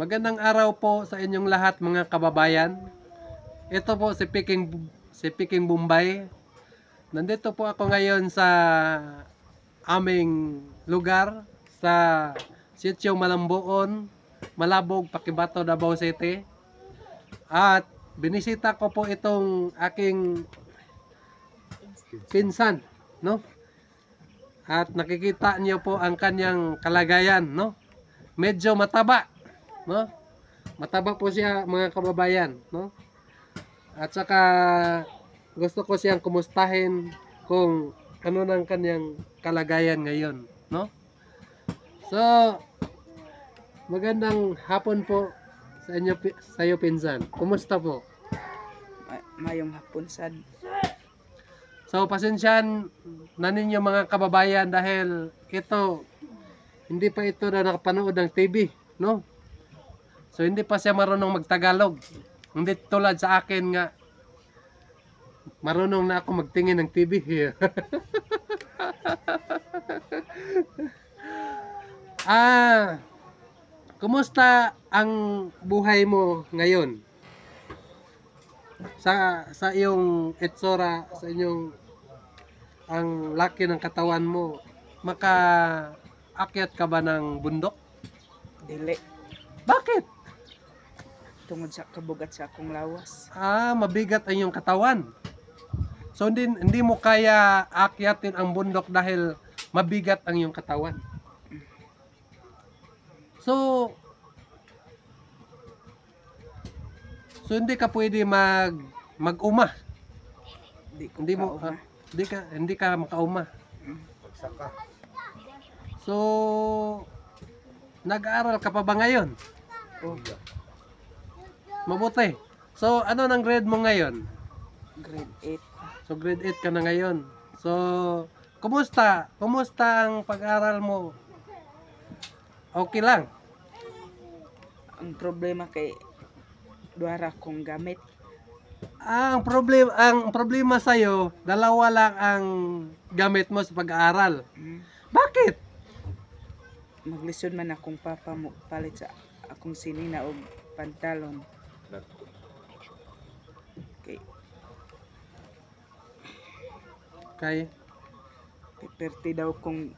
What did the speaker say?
Magandang araw po sa inyong lahat mga kababayan. Ito po si Peking si Peking Bombay. Nandito po ako ngayon sa aming lugar sa Sitio Malambuon, Malabog, Pakibato, Davao City. At binisita ko po itong aking pinsan, no? At nakikita niyo po ang kanyang kalagayan, no? Medyo mataba no? Mataba po siya mga kababayan, no? At saka gusto ko siyang kumustahin kung ano nang kanyang kalagayan ngayon, no? So magandang hapon po sa inyo sa iyo pinsan. Kumusta po? mayong hapon sad. So pasensyan na ninyo mga kababayan dahil ito hindi pa ito na nakapanood ng TV, no? So hindi pa siya marunong magtagalog. Hindi tulad sa akin nga marunong na ako magtingin ng TV. ah, kumusta ang buhay mo ngayon? Sa sa iyong etsora, sa inyong ang laki ng katawan mo, maka akyat ka ba ng bundok? Dili. Bakit? tungod sa kabugat sa akong lawas. Ah, mabigat ang iyong katawan. So hindi, hindi mo kaya akyatin ang bundok dahil mabigat ang iyong katawan. So So hindi ka pwede mag mag-uma. Hindi, hindi mo ka, ah, hindi ka hindi ka makauma. Magsaka. So nag-aaral ka pa ba ngayon? Oh. Mabuti. So, ano ng grade mo ngayon? Grade 8. So, grade 8 ka na ngayon. So, kumusta? Kumusta ang pag-aral mo? Okay lang? Ang problema kay duara kong gamit. Ah, ang problema ang problema sa iyo, dalawa lang ang gamit mo sa pag-aaral. Mm. Bakit? Maglisod man akong papa mo palit sa akong sinina o pantalon. Nag okay. Kaya. 30 daw kung